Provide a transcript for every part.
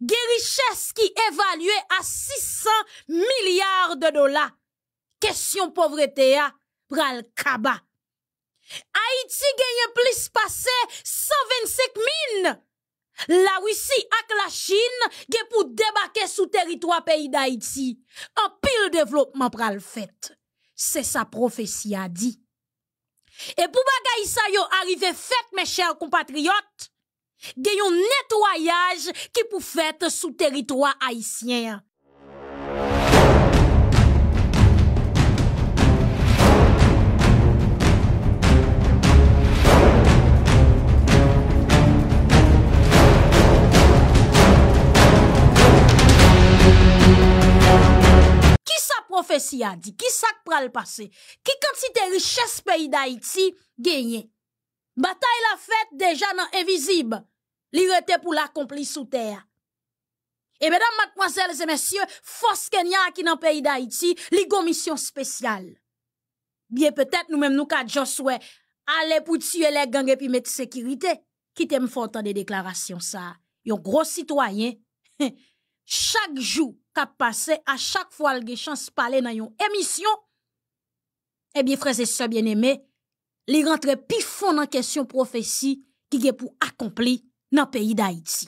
des richesse qui évaluait à 600 milliards de dollars. Question pauvreté à hein, pral kaba. Haïti gagne plus passé 125 000. La Russie avec la Chine gen pour débarquer sous territoire pays d'Haïti en pile développement pral fait. C'est sa prophétie, a dit. Et pour bagay ça yo arrive fait, mes chers compatriotes, gen yon netwayaj ki pou fèt sou teritwa Haitien. Ki sa profesi a di? Ki sa k pra l'pase? Ki kant si te riches peyi d'Haiti genyen? Batay la fèt deja nan evizib. li rete pou l'akompli sou ter. E bedan, madmoazel, zemensye, fos ken ya aki nan peyi da iti, li gomisyon spesyal. Biye, petet nou menm nou ka, joswe, ale pou tsy elek, gang epi met sekirite, kitem fote de deklarasyon sa. Yon gros sitwayen, chak jou kap pase, a chak fwal ge chans pale nan yon emisyon, e eh biye freze sa bien eme, li rentre pifon nan kesyon profesi ki ge pou akompli le pays d'Haïti.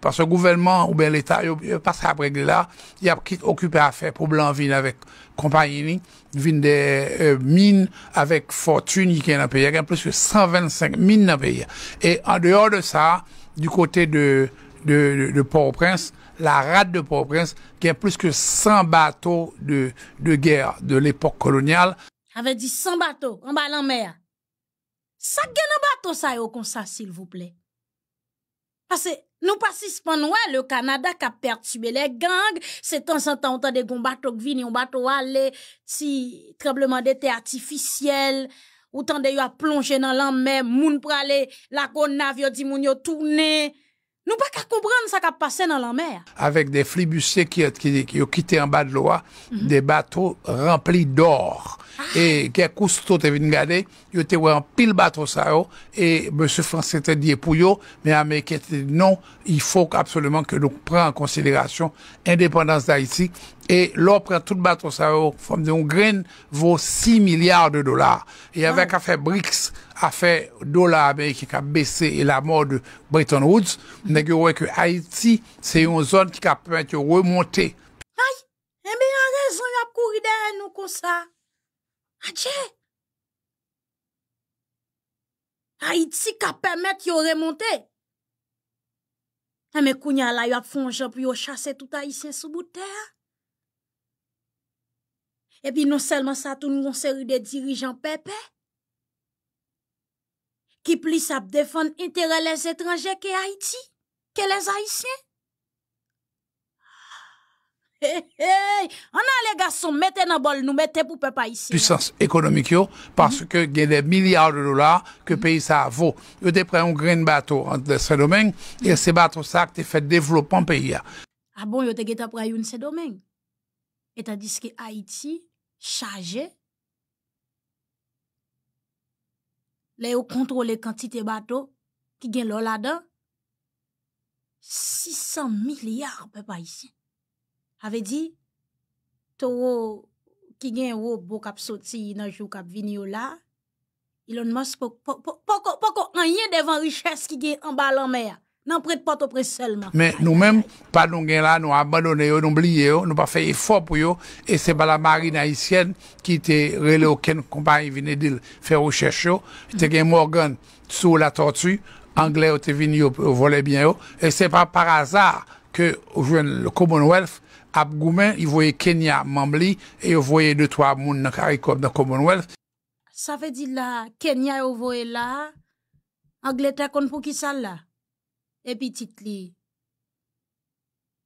parce que le gouvernement ou bien l'État parce pas l'État, parce y a qui occupé à pour pour blanc blan avec compagnie, ils viennent des euh, est avèk fortuni il y plus que 125 mines dans le pays. Et en dehors de ça, du côté de, de, Port-au-Prince, la rade de Port-au-Prince, a plus que 100 bateaux de, de guerre de l'époque coloniale. avait dit 100 bateaux, en bas la mer. ça gagne bateau bateaux ça comme ça, s'il vous plaît. Parce que nous pas suspendre ouais le Canada qui a perturbé les gangs, c'est temps en temps on des gon qui vini, on bateau aller si tremblement de terre artificiel ou tant de a plongé dans la mer, moun pralé la connave yo di moun yo tourner. Nous pas comprendre ça qui a passé dans la mer. Avec des flibustiers qui, ont quitté en bas de l'eau, hein. mhm. des bateaux remplis d'or et que Cousteau te vin Il yo te en pile pil bato sa yo, Et M. Fransè te dit pour yo, mais Amerikè te dit non, il faut absolument que nous prenions en considération l'indépendance d'Haïti, Et l'on prend tout bateau ça forme de graine vaut 6 milliards de dollars. Et ah. avec affaire BRICS, affaire dollar américain qui a baissé et la mort de Bretton Woods, mm on que Haïti, c'est une zone qui a être de remonter. Aïe, y a raison, il a couru derrière nous comme ça. Adje, Haïti ka pèmèt yo remonte? Eh, Mè kounya la yo ap fonjèp yo chase tout Haïtien sou boutè? E pi non selman sa tou nou yon seri de dirijan pèpè? Ki plis ap defon interè les étranjè ke Haïti, ke les Haïtien? Hei, hei, hei, anan le gason mette nan bol nou mette pou pe pa isi. Pusans ekonomik yo, paske gen de milyar de dolar ke peyi sa vo. Yo te preyoun gren bato an se domen, e se bato sa ki te fet devlopan peyi ya. A ah bon yo te geta preyoun se domen, etan diske Haiti, chaje, le yo kontrole kantite bato ki gen lola da, 600 milyar pe pa isi. Avè di, to wò ki gen wò bò kap soti inaj wò kap vini wò la, ilon mòs poko an yen devan riches ki gen an balan mè, nan prèd pato prèd selman. Men nou mèm, pa nou gen la nou abanone yo, nou blie yo, nou pa fè ifop wò yo, e se ba la marina isyen ki te rele wò ken kompany vini dil fè riches yo, te gen Morgan sou la tortue, Anglè wò te vini yo wòle bè yo, e se pa par azar ke wò jwen le Commonwealth, ap goumen, i voye Kenya mambli, e yo voye 2-3 moun nan karikop nan Commonwealth. Sa fe di la, Kenya yo voye la, Angleta kon pou ki sa la, epi titli,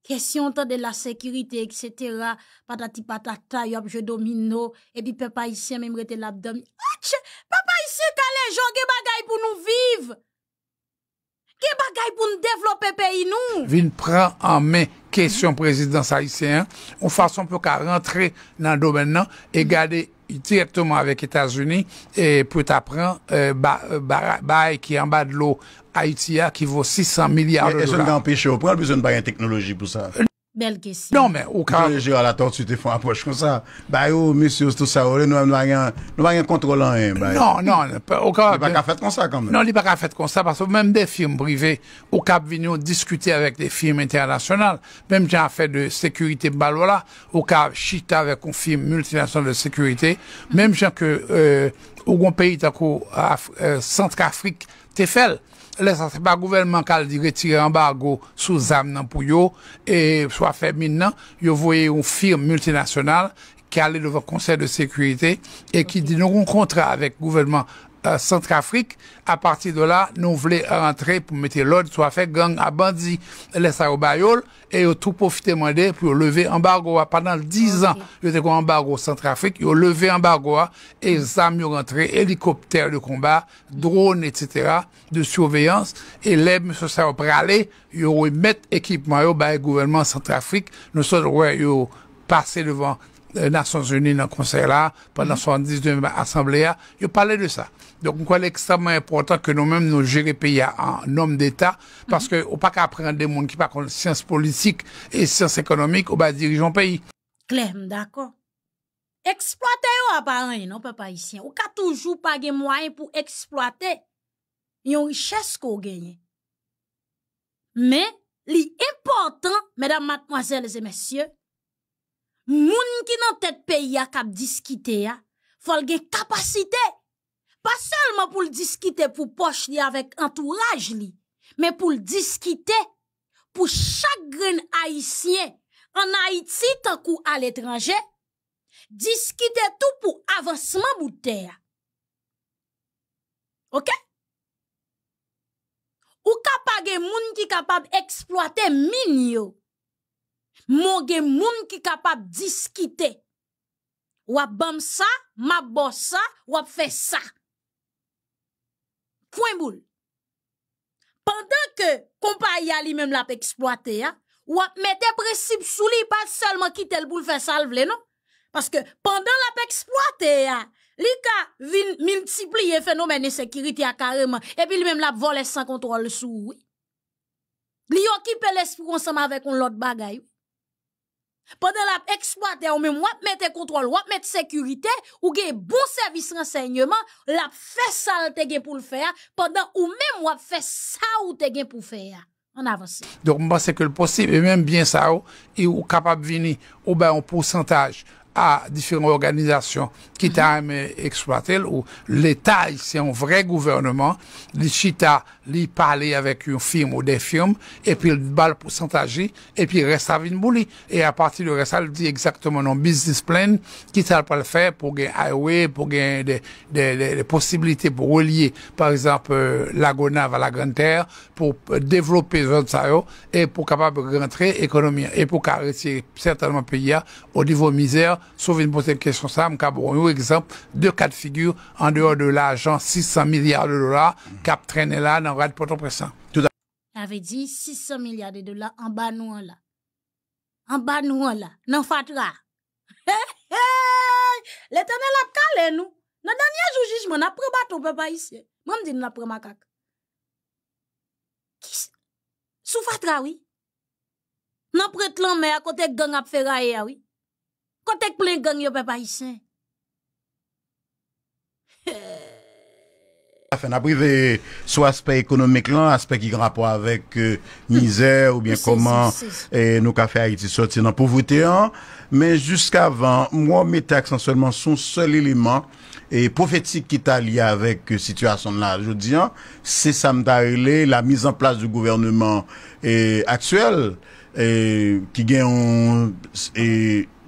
kesyon tan de la sekirite, et cetera, patati patata, yo ap je domino, epi pepa isi, mèm rete labdom, atch, pepa isi, kale, jogue bagay pou nou vive! Quel bagay pour nous développer pays nous? Vin prend en main question président haïtienne, on façon pour qu'à rentrer dans le domaine et garder directement avec États-Unis et peut apprendre euh, euh qui est en bas de l'eau Haïti hein, qui vaut 600 milliards de dollars. Est-ce qu'on empêche au besoin de technologie pour ça Belle Non, mais au cas. Les gens à la tu te font approche comme ça. Bah, yo, monsieur, tout ça, nous n'avons rien, nous rien contrôle rien. Hein, bah, non, non, au cas. Il a pas qu'à faire comme ça, quand même. Non, il a pas qu'à faire comme ça, parce que même des films privés, au cap, venir discuter avec des films internationaux, même j'ai affaire de sécurité balola, au de chita avec un film multinational de sécurité, même j'ai que, euh, au grand pays, t'as qu'au, euh, Centrafrique, t'es fait. Ce n'est pas le gouvernement qui dit retirer l'embargo sous zam nan pou yo, et soit a nan, yo voye une firme de sécurité et qui di contrat avec le gouvernement euh, Centrafrique. À partir de là, nous voulons rentrer pour mettre l'ordre, soit fait gang à bandit, les saobayol, et ils tout profité pour lever embargo. Pendant dix ans, ils étaient embargo Centrafrique, ils ont levé embargo, et les armes rentré, hélicoptères de combat, drones, etc., de surveillance, et les M. Sao aller, ils équipement, au bah, gouvernement Centrafrique, nous sommes, ouais, ils passé devant Nations Unies dans le conseil là, pendant 72 assemblée là, ils parlé de ça. Donc, on croit extrêmement important que nous-mêmes nous le pays en homme d'État, parce mhm. que, on pas qu'à prendre des gens qui pas science politique et sciences économique au va dirigeant pays. Claire, d'accord. Exploiter, yo non pas papa On On toujours toujours pas moyens pour exploiter. exploiter yon une qu'on qu'on gagne. Mais, l'important, mesdames, mademoiselles et messieurs, Moun ki nan tet peyi ya kap diskite ya, fol gen kapasite. Pa selman pou l diskite pou poch li avèk antouraj li, men pou l diskite pou chak gren haisyen an Haiti takou al etranje, diskite tou pou avansman bout te ya. Ok? Ou kapage moun ki kapab eksploate mini yo, mongen moun ki kapap diskite, wap bam sa, map bo sa, wap fe sa. Kwen moul. Pendan ke kompa ya li menm la pe eksploate ya, wap me depresib sou li, pa selman kite lboul fe salve le, non? Paske, pandan la pe eksploate ya, li ka vin multipli e fenomen e sekiriti ya kareman, e pi li menm la pe vole san kontrol sou. Li yo kipe l espri konsama vek on lot bagay ou, Pendant la exploiter ou même wap mette contrôle, wap mette sécurité, ou gen bon service renseignement, la fait ça te gen pour le faire, pendant ou même wap fait ça ou te gen pour faire. On avance. Donc, moi c'est que le possible, et même bien ça, et ou capable de venir, ou ben, un pourcentage, à différentes organisations qui mhm. t'aiment exploiter, ou l'État, c'est un vrai gouvernement, l'État li pale avec yon firme ou de film, epi l bal puis reste resta vin bouli. et à partir de resta, li dit exactement non business plan, qui ça pal fè pou gen pour pou gen des de, de, de par exemple, euh, la Gonave à la Grande Terre, pour développer votre et pour pour rentrer pou kapab rentre ekonomi, e pou pays retire misère. peyi ya, ou une mizer, sou vin pou se kèsyon de figure en en dehors de l'argent, 600 milliards de dollars cap traîner là camarade port Tout avait dit 600 milliards de dollars en bas nous là. En bas nous là, dans fatra. L'éternel a calé nous. Dans dernier jour jugement, a pris bateau papa ici. Moi me dit n'a pris macaque. Sous fatra oui. N'a prête l'homme à côté gang a ferraille oui. Côté plein gang yo papa ici. Afin d'abriver sur l'aspect économique, l'aspect qui a rapport avec euh, misère ou bien comment nos cafés nous avons Haïti sortir dans la pauvreté. Hein. Mais jusqu'avant, moi, mes accent seulement son seul élément et prophétique qui est lié avec la euh, situation là. Je dis, hein, c'est ça la mise en place du gouvernement actuel qui a un,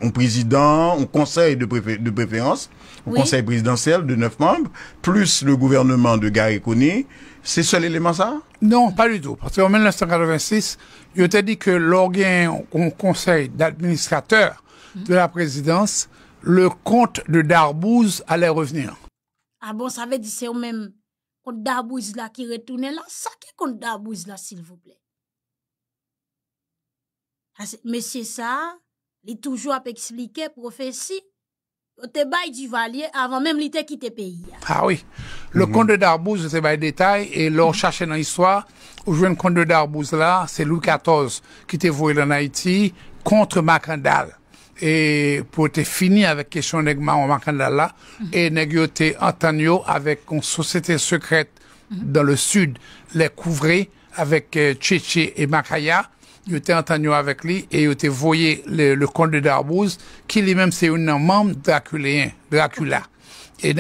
un président, un conseil de, préférence au conseil présidentiel de neuf membres, plus le gouvernement de Gary C'est seul élément ça Non, pas du tout. Parce qu'en 1986, il était dit que l'organe au conseil d'administrateur hmm. de la présidence, le compte de Darbouze allait revenir. Ah bon, ça veut dire c'est au même compte Darbouze là qui retournait là Ça qui compte Darbouze là, s'il vous plaît ah, Mais c'est ça, il est toujours à expliquer prophétie te valier avant même l'été pays. Ah oui. Le compte mhm. comte de Darbouze, c'est un détail, et l'on mhm. cherchait dans l'histoire, où je le comte de Darbouze là, c'est Louis XIV qui était voué en Haïti contre Macandal. Et pour te finir avec question de en Macandal là, mhm. et Negioté Antonio avec une société secrète dans le sud, les couvrait avec euh, et Macaya yo te entendu avec lui et il était voyé le, le comte de Darbouze, qui lui-même c'est un membre draculéen, Dracula. Et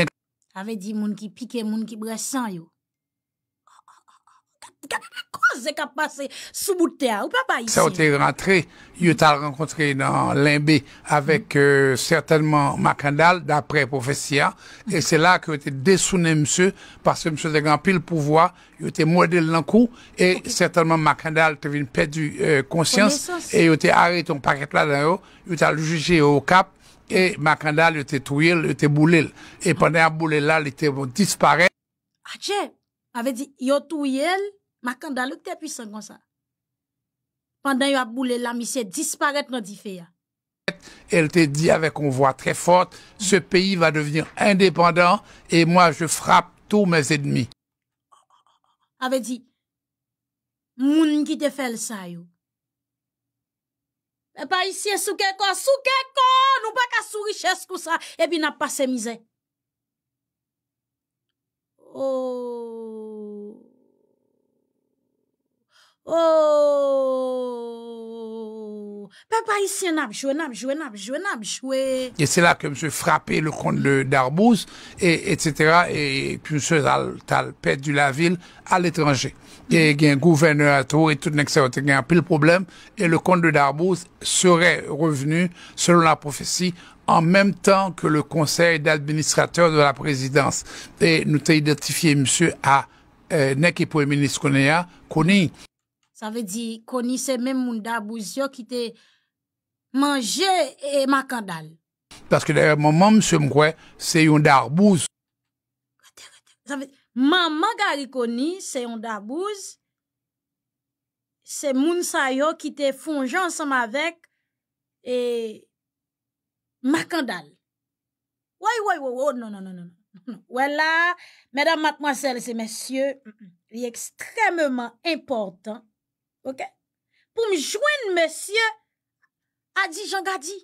avait dit moun qui pique, moun qui brassan yo. Qu'est-ce qui passé sous Ça a été rentré. Il a rencontré dans l'imbé avec euh, certainement Macandal, d'après prophétia Et c'est là que était dessouné monsieur, parce que monsieur a pile pouvoir. Il as été modèle dans le coup. Et certainement Macandal une perdu euh, conscience. Et il as arrêté en paquet là haut Il a jugé au cap. Et Macandal a été tué, il a été boulé. Et pendant qu'il a a boulé là, il a disparu. Ah, tiens! avait dit, il a tué. Ma kanda louk te pisan kon sa. Pandan yo ap boulè la misè, disparèt nan di fè ya. El te di avè kon vwa trè fòrt, se peyi va devyon indépendant, e mwa je frap tou mè zèdmi. Avè di, moun ki te fè l sa yo. E pa isye sou keko, sou keko, nou pa ka sou richès kon sa, e bi nan pa se mizè. Ooooo. Oh. Oh, pa pa isi an apjou, an apjou, an apjou, an apjou. E se la ke msè frape le kont de Darbouz, et sètera, e pi msè tal pe di la vil al etranje. E gen gouverneur atou, et tout nek se vante gen apil problem, e le kont de Darbouz sère revenu selon la profesi an mem tan ke le konser et administrateur de la prezidans. E nou te identifiye msè a euh, nek e pou eminis koni ya, koni. Ça veut dire, koni c'est même moun qui qui qui te et ma kandal. Parce que d'ailleurs, maman monsieur mkwe c'est un darbouz. Maman gari koni c'est un da c'est mon moun sayo qui te ensemble avec et ma Ouais ouais oui, oui, oui, non non non non. Voilà, mesdames, mademoiselles et messieurs, il est extrêmement important Pou mi jwen mè sè, adi jan gadi.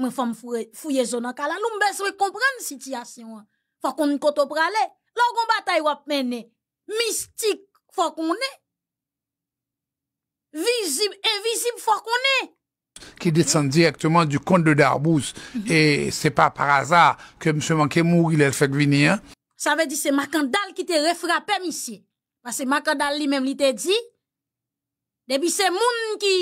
Mè fèm fouye zon akala, nou mè besè mè komprenn sityasyon. Fò konn koto pralè, lò kon batay wap mè ne. Mistik fò konn ne. Vizib, evizib fò konn ne. Ki detan direktman du kont de Darbouz, mhm. e se pa par azar ke mè sè manke mou ilè l fèk vini. Sa ve di se makandal ki te refrapè mè si. Se makandal li mèm li te di... Debi se moun ki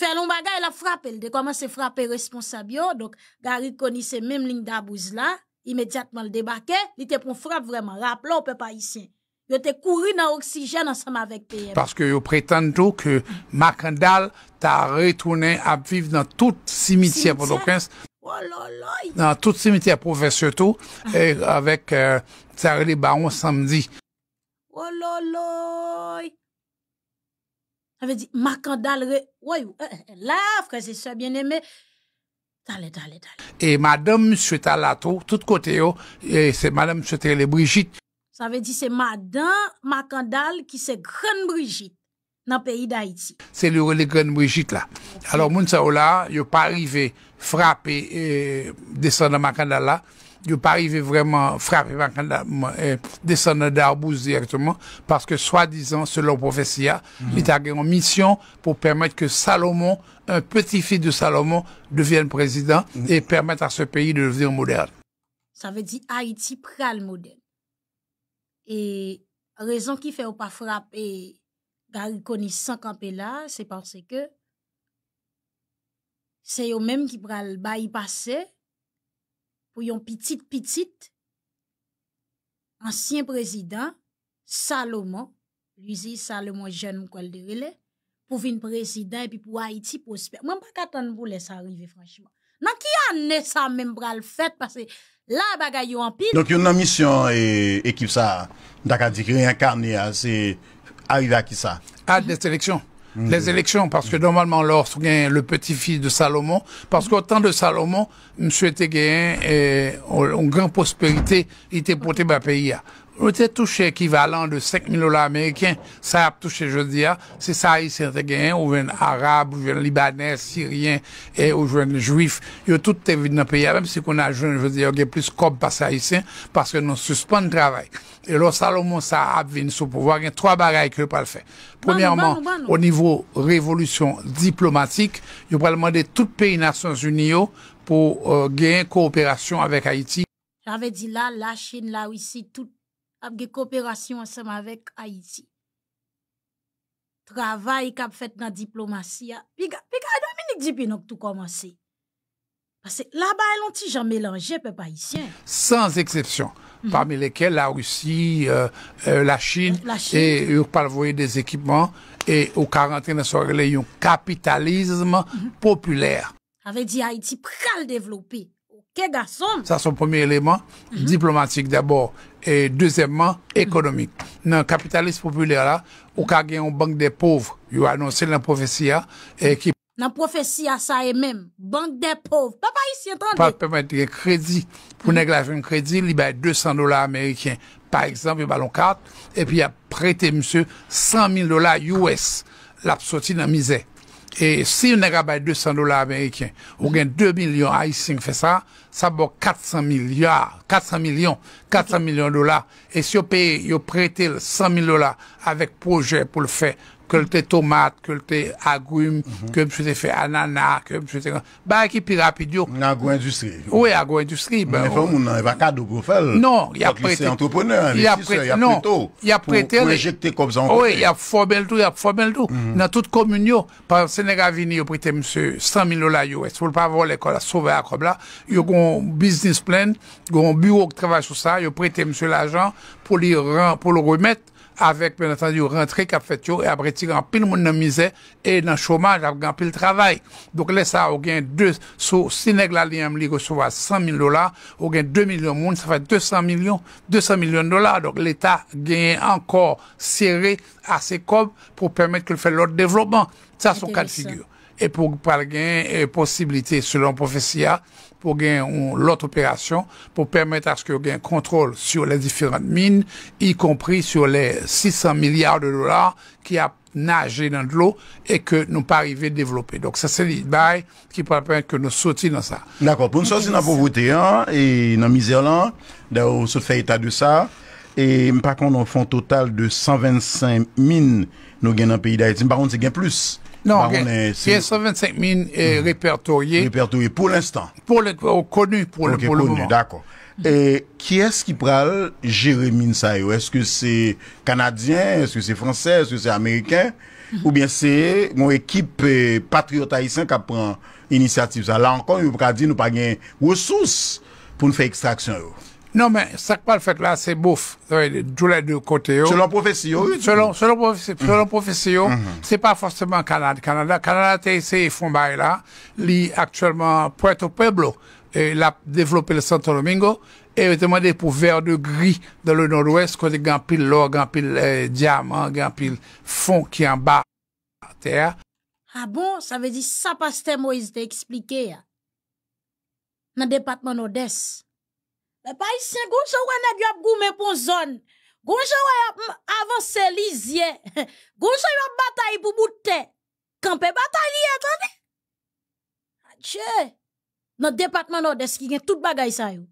fè loun bagay la frapel, de koman se frapel responsabyo, donk garit konise mèm ling dabouz la, imediatman le debake, li te pon frap vreman, rap la ou pe pa isen. Yo te kouri nan oksijen ansam avek PM. Paske yo prétendou ke Makandal ta retounen ap viv nan tout simityen podokens. Ololoy! Nan tout simityen profesyoto, ah. avèk Tsareli euh, Baron samdi. Ololoy! Oh veut dire, Macandal, ouais, hein, hein. là, frère, c'est ça, bien aimé. Allez, allez, allez. Et madame, monsieur Talato, tout côté, oh, c'est madame, monsieur les Brigitte. Ça veut dire, c'est madame Macandal qui c'est grande Brigitte dans le pays d'Haïti. C'est le grande Brigitte, là. Alors, mon oh, là, il pas arrivé, frapper et descendre Macandal, là yo pas rive vraiment frape wakanda des desan da parce direktman, paske swa selon profesiya, prophétie, ah, mhm. il li ta gen mission misyon pou permette Salomon, un petit fils de Salomon, devienne président mhm. et permette à ce pays de devenir moderne. Ça veut Haïti Haiti le modèle. Et raison qui fait ou pas frapper, gari koni 50 là la, se parce c'est eux-mêmes qui ki le bayi passé pour yon petit petit ancien président Salomon, lui Salomon jeune quoi de pour venir président et puis pour Haïti prospère. Moi pas qu'attendre pour ça arriver franchement. Non qui a né ça même bral fait parce que là y a en pile. Donc yon une mission et équipe ça d'accord dit hein, c'est arrivé à qui ça? À des les mhm. élections, parce que normalement, l'or, gagne le petit-fils de Salomon, parce qu'au temps de Salomon, M. était gagné, et, en grande prospérité, était porté par pays nous touché équivalent de 5 000 dollars américains. Ça a touché, je veux dire, c'est ça, gagné, ou bien arabe, ou bien libanais, syrien, et ou bien juif. y a tout été dans le pays, même si qu'on a, je veux dire, a plus de pas par parce que nous suspendons le travail. Et le Salomon, ça a sous pouvoir, il y a trois barrières que je peux faire. Premièrement, au niveau révolution diplomatique, il va demander à tout pays Nations Unies pour euh, gagner coopération avec Haïti. J'avais dit là, la Chine, là, ici, tout ap ge kooperasyon ansem avek Haiti. Travay kap fet nan diplomasyon. Pika, pika, a domini djipi nouk tou komanse. Pase, laba elon ti jan melanje pe pa ici. Sans eksepsyon, mhm. pami lekel la Rusi, euh, euh, la Chine, e yon palvoye de zekipman, e ou karantene sor le yon kapitalizman mhm. populer. Ave di Haiti pral devlopi, Sa son pomey eleman, mhm. diplomatik d'abord, e dezemman, ekonomik. Nan kapitalist populer la, ou ka gen yon bank de pov, yon anonsen nan profesiya, nan profesiya sa e men, bank de pov, pa pa yisi entande? Pa pa yisi entande, kredi, pou neglaj yon kredi, li bay 200 dolar Amerikyen. Par eksemp, yon balon kart, epi ya prete msye, 100 mil dolar US, la psoti nan mize. E si yon negla bay 200 dolar Amerikyen, ou gen 2 milyon a yisi yon fesa, ça vaut 400 milliards, 400 millions, 400 millions de dollars. Et si vous paye, vous prêtez 100 000 dollars avec projet pour le faire, que tomate, que agrumes, que mhm. je t'ai fait ananas, que je t'ai... Bah, qui plus rapide, yo. Agro-industrie. Oui, agro-industrie. Ben, mais on a pas cadeau pour faire. Non, il y a prêté. entrepreneur, il y a prêté. Non, il y a prêté. Pour injecter comme ça. Oui, il y a formel tout, il y a formel tout. Mhm. Dans toute commune, yo, par Sénégal Vini, a prêté monsieur 100 000 dollars US. Pour pas avoir l'école à sauver à comme là. a un business plan, il y a un bureau qui travaille sur ça, Il a prêté monsieur l'argent pour pour le remettre avec, bien entendu, rentrée qu'a fait yo, et après retirer en pile monde dans misère et dans chômage, après en pile travail. Donc, là, ça, on gagne deux, sur, si la liam li recevoir 100 000 dollars, on gagne 2 millions de monde, ça fait 200 millions, 200 millions de dollars. Donc, l'État gagne encore serré à comme, pour permettre qu'il fasse l'autre développement. Ça, son cas de figure. Et pour, parler gain, possibilité, selon prophétie, pour gagner l'autre opération, pour permettre à ce que y ait contrôle sur les différentes mines, y compris sur les 600 milliards de dollars qui a nagé dans de l'eau et que nous pas arriver à développer. Donc ça c'est l'idée qui peut que nous sortions dans ça. D'accord. Pour nous sortir dans la pauvreté hein, et dans la misère là, on se fait état de ça. Et par contre, on avons un total de 125 mines nous gagnons dans le pays d'Haïti. Par contre, c'est gain plus. Non, y a 125 000 répertoriés. Répertoriés pour l'instant. Pour le, euh, connus pour le, pour le moment. D'accord. Et qui est-ce qui prend gérer ça Est-ce que c'est canadien Est-ce que c'est français Est-ce que c'est américain mhm. Ou bien c'est mon équipe eh, patriote qui prend initiative Là encore, il nous pas dire nous pas gain ressources pour nous faire extraction. Non, mais ça que pas le fait là, c'est bouffe. Tous les deux côtés. Oh. Selon prophétie, oh, Selon, selon prophétie, mhm. selon prophétie, oh. mhm. c'est pas forcément Canada. Canada, Canada, c'est et Fombaï là, Lui, actuellement Puerto Pueblo. Et il a développé le Santo Domingo et il a demandé pour verre de gris dans le nord-ouest, côté pile l'or, Gampil euh, diamant, Gampil fond qui est en bas à terre. Ah bon? Ça veut dire ça, pasteur Moïse t'a expliqué. Hein? Dans le département nord-est. Bè pa isen, goun so wè nè di ap goumè pou zon, goun so wè ap avansè li zye, goun so wè ap batay pou boutè, kanpe batay li etote. Atche, nan depatman ou des ki gen tout bagay sa yo.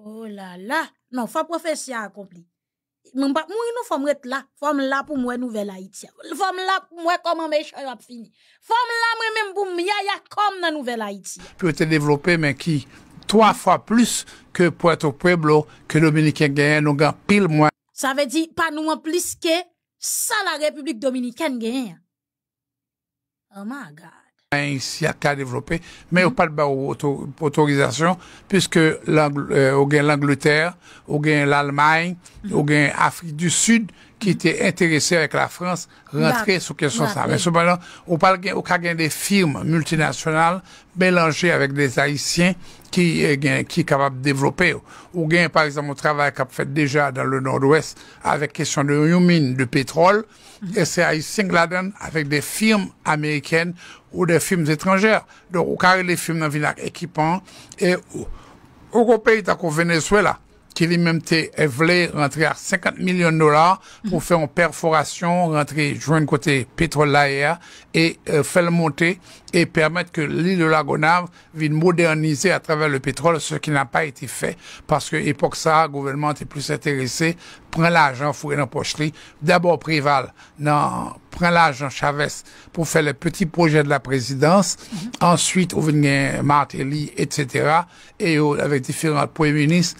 Oh la la, nan fwa profesyan akompli. Mwen pa mwen nou fòm ret la, fòm la pou mwen nouvel Haitien. Fòm la pou mwen koman mè chan ap fini. Fòm la mwen mèm pou mwen yaya kom nan nouvel Haitien. Pyo te devlopè men ki, 3 fwa plus que Puerto Pueblo, que Dominikèn genyen, nou gan pile mwen. Ça veut dire pa nou en plus que ça la République Dominicaine genyen. Oh my God ici à qu'à développer, mais au pas de auto, autorisation, puisque euh, l'Angleterre, au gain l'Allemagne, au gain Afrique du Sud, qui était intéressés avec la France rentrer sur question ça. Mais cependant, on parle au a des firmes multinationales mélangées avec des Haïtiens qui eh, qui capable de développer. On gagne par exemple, on travaille qu'on fait déjà dans le Nord-Ouest avec question de mine de pétrole. Et c'est Haïtien Gladen avec des firmes américaines ou des firmes étrangères. Donc, on carré les firmes dans équipant et au pays, au Venezuela qui lui-même rentrer à 50 millions de dollars pour faire une perforation, rentrer, joindre côté pétrolier et euh, faire le monter et permettre que l'île de Gonave vienne moderniser à travers le pétrole, ce qui n'a pas été fait parce que époque ça, le gouvernement était plus intéressé l'argent l'argent, Foué la pocherie d'abord Préval non l'argent, l'argent Chavez pour faire les petits projets de la présidence, mhm. ensuite ou ven Martelly, etc. Et oh, avec différents premiers ministres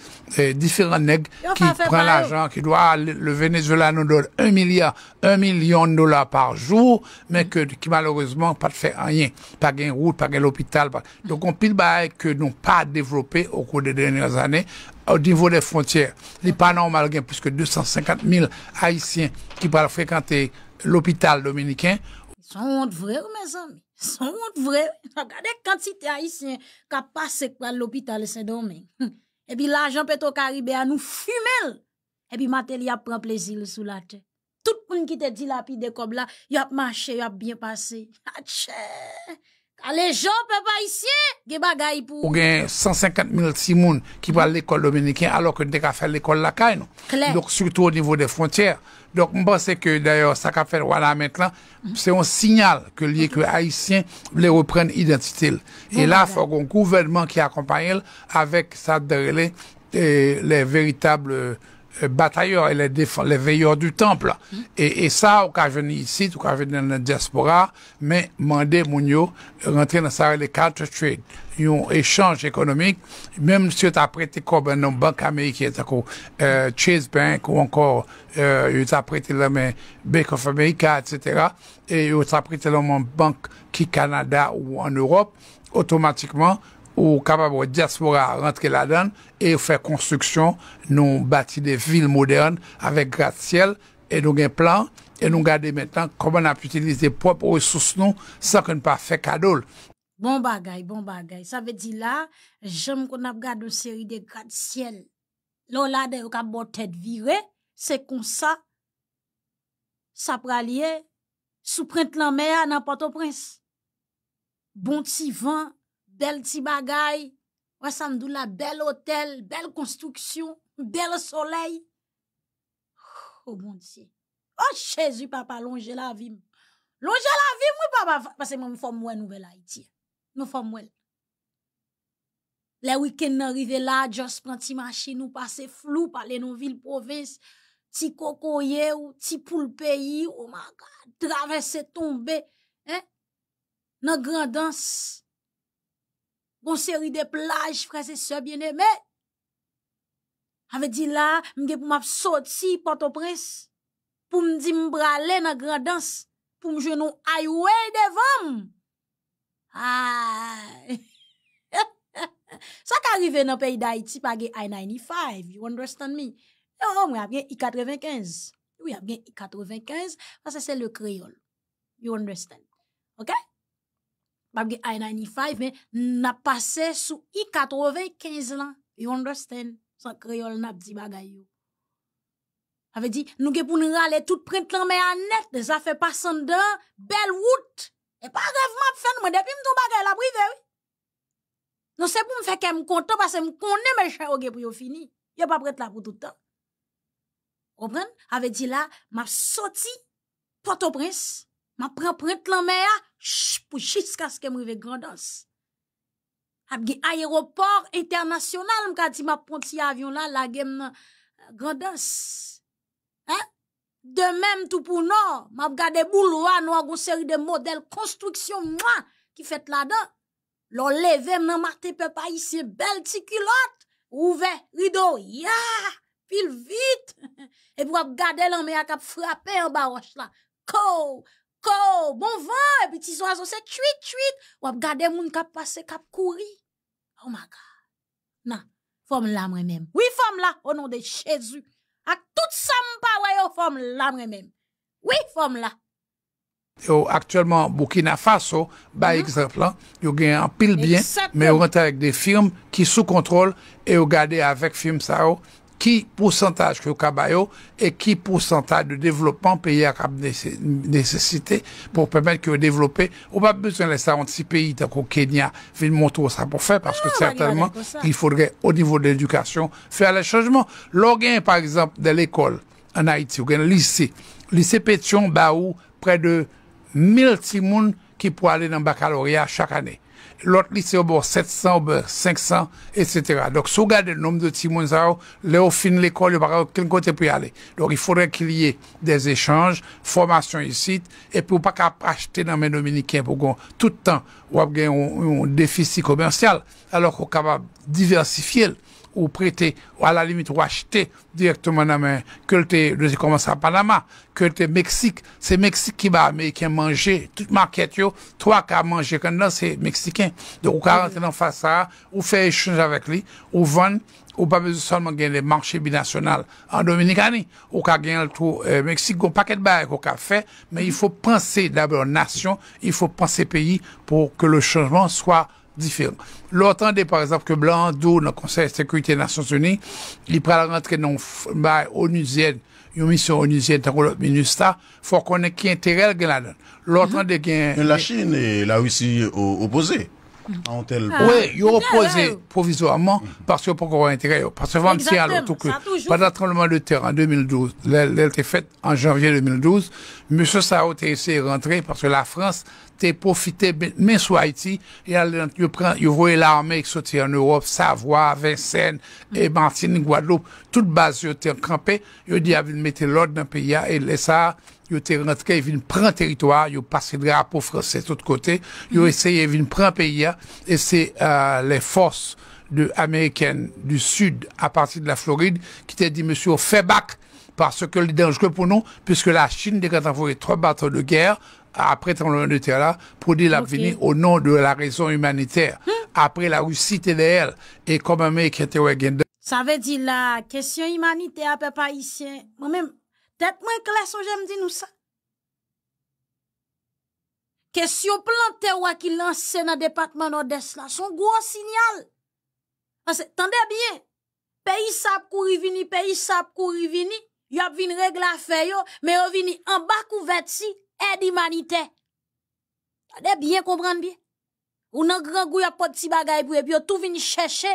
différents différents qui qui qui l'argent qui le Venezuela nous donne un milliard, un million de dollars par jour, que qui, malheureusement de faire rien pas de route, pas de l'hôpital. Donc on pile que nous n'avons pas développé au cours des dernières années, au niveau des frontières. il n'est pas normal qu'il y ait plus que 250 000 Haïtiens qui peuvent fréquenter l'hôpital dominicain. Sont honte vrai, mes amis. sont honte vrai. Regardez quantité Haïtiens qui passent par l'hôpital Saint-Domingue. Et puis l'argent pétro à nous fumel. Et puis y a prend plaisir sous la terre. Tout le monde qui te dit la pire de là, il a marché, il a bien passé. Ah, ah, les gens, papa, ici, des bagailles pour. Ou a 150 000 simoun qui parlent l'école dominicaine alors que nous fait l'école la caille, Donc, surtout au niveau des frontières. Donc, je pense que d'ailleurs, ça qu'a fait voilà maintenant, c'est un signal que les que Haïtiens les reprendre identité. Et là, il faut un gouvernement qui accompagne avec ça, les, les véritables euh, euh, batailleurs et les, les veilleurs du temple. Mm-hmm. et, et, ça, au cas venu ici, au cas venu dans la diaspora, mais Mandé Mounio rentrer dans ça, les culture trade, un échange économique, même si tu as prêté comme une banque américaine, euh, Chase Bank ou encore, euh, tu as prêté la Bank of America, etc., et tu as prêté la même banque qui Canada ou en Europe, automatiquement, ou kapab wè diaspora rentre la dan, e ou fè konstruksyon, nou bati de vil moderne, avek grat siel, e nou gen plan, e nou gade metan, komon ap utilize pop wè sous nou, sa kon pa fè kadol. Bon bagay, bon bagay, sa vè di la, jèm kon ap gade wè seri de grat siel. Lò la de wè kap botet vire, se kon sa, sa pralye, sou print lan mè a nan pato prins. Bon ti van, bel ti bagay, wè sa mdou la bel hotel, bel konstruksyon, bel soley. O oh, moun siye. O oh, chezi papa, lonje la vim. Lonje la vim wè papa, pase mè m fòm wè nouvel a iti. M fòm wè. Le wikend nan rive la, jòs pran ti man chi nou pase flou pale nou vil poves, ti koko ye ou, ti pou l peyi, o oh magad, travesse tombe. Nan grandans, Bon seri de plaj frase se bien eme. A ve di la mge pou map soti potopres. Pou mdi mbrale nan gradans. Pou mje nou aywe devam. A. Saka arrive nan peyi da iti page I-95. You understand me? Yo e, oh, mwe ap gen I-95. Yo mwe ap gen I-95. Pase se le kreyol. You understand. Ok? Babge I-95 men, nan pase sou I-95 lan. You understand? San kreyol nan ap di bagay yo. Ave di, nou ge pou nou rale tout print lan men anet, le zafè pasan dan, bel wout. E pa rev ma ap fen, mwen depi mtou bagay la prive, oui. Non se pou m feke m konta, pase m kone men chan yo ge pou yo fini. Yo pa pret la pou toutan. Oprende? Ave di la, ma soti poto prince. Ma prèprète lan mè ya, chpou chis kaskèm rive grandans. Abge aéroport internasyonal mkati ma pronti avyon la, lagèm grandans. Hè? De mèm toupou nou, ma bgade bou lwa nou agon seri de model konstruksyon mwa ki fèt la dan. Lò leve mnen martè pe pa isye bel ti kilot, rouve, rido, ya! Pil vit! E pou ap gade lan mè ya kap frape an barosh la. Kouw! Oh bon vent petit ti oiseaux c'est tweet tweet, ou wap gade moun kap qui kap kouri. Oh my God. non forme la même même Oui, forme là au nom de Jésus. Ak tout sa mpa wè yo même la Oui, forme la. Yo, actuellement, Burkina Faso, par mhm. exemple, exemple, hein, yo gen pile pile bien, mais yo rentre avec des firmes qui sous contrôle et yo gade avec firmes sa qui pourcentage que le et et pourcentage pourcentage de développement pays pour nécessité pour permettre que on on pas besoin de laisser un petit pays tant qu'au Kenya le montrer ça pour faire parce que ah, certainement il faudrait au niveau de l'éducation faire les changements. L'organe par exemple de l'école en Haïti ou le lycée. Lycée Pétion Baou près de 1000 qui qui aller dans le baccalauréat chaque année l'autre lycée au bord 700 au bord 500 etc donc si vous regardez le nombre de timons là au fin de l'école il n'y a quel côté pour aller donc il faudrait qu'il y ait des échanges formation ici et pour pas acheter dans les dominicains pour qu'on tout le temps un, déficit commercial alors qu'on est capable diversifier ou prêter, ou à la limite, ou acheter directement dans main, que le commencé à Panama, que le Mexique, c'est Mexique qui va américain manger, toute market, yo, toi qui a mangé, quand là, c'est mexicain. Donc, ou va mm. rentrer dans face à, ou faire échange avec lui, ou vendre, ou pas besoin seulement gagner les marchés binationaux en Dominicanie, ou qu'à gagner le tout euh, Mexique, au paquet de bail qu'on fait, mais il faut penser d'abord nation, il faut penser pays pour que le changement soit L'autre dit par exemple, que le Conseil de sécurité des Nations Unies, il prend la rentrée dans lonu bah, une onusienne dans tan kon il faut qu'on ait qui intérêt à mm-hmm. la dan. dit que La Chine et la Russie mm-hmm. ah, opposé. Oui, Oui, ils sont opposé provisoirement mm-hmm. parce qu'ils n'ont pas pas intérêt. Parce que si tout que le tremblement de terre en 2012, a été faite en janvier 2012, M. Sao est rentré rentré parce que la France Profiter, profite ben, men sou Haiti, e yo pren, yo voye l'armè ki soti Europe, Savoie, Vincennes, mm. et Martinique, Guadeloupe, toute base yo te kampè, yo di avin mette pays, nan piya, e lesa, yo te rentre, vin pren teritwa, yo pase drapo fransè tout kote, yo mm. eseye vin prendre prendre un pays, et c'est euh, les de américaines du Sud à partir de la Floride, qui ont dit, monsieur, fais back, parce que le dangereux pour nous, puisque la Chine, dès qu'on trois bateaux de guerre, après tant de là dire l'avenir au nom de la raison humanitaire. Hmm. Après la Russie elle. et comme un mec était Ça veut dire la question humanitaire, papa ici. Moi-même, peut-être moins clair, j'aime dire nous ça. Question plantée ou qui lance dans le département nord-est là, son gros signal. Tendez bien, pays sap courir vini, pays sap courir vini, y a vini règle à faire mais yo vini en bas couvert si, aide humanitaire. Allez bien comprendre bien. Ou nan grand pas de pour et puis tout chercher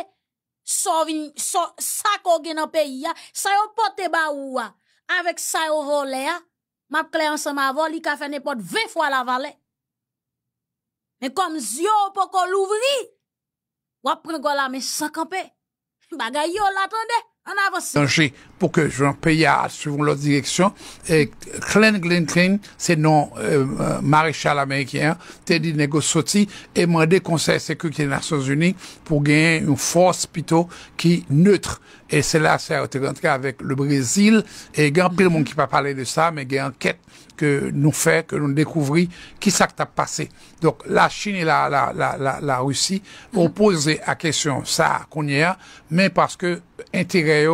so vin so sa ko gen pays ya, sa yo pote ba Avec ça yo volé m'a cliente ensemble avant li ka fait n'importe 20 fois la valet. Mais comme zio poko l'ouvri, ou prendre la mais sans camper. Bagay yo l'attendait en avance pour que je paye à, suivre leur direction. Et Glenn Glenn c'est non euh, euh, maréchal américain, Teddy Negosoti, et mandé Conseil sécurité des Nations Unies pour gagner une force plutôt qui neutre. Et c'est là, c'est rentré avec le Brésil, et il y a peu de monde qui va parler de ça, mais il y a une enquête que nous fait, que nous découvrons qui ça t'a passé. Donc, la Chine et la, la, la, la, la Russie posé à question ça qu'on y a, mais parce que intérêt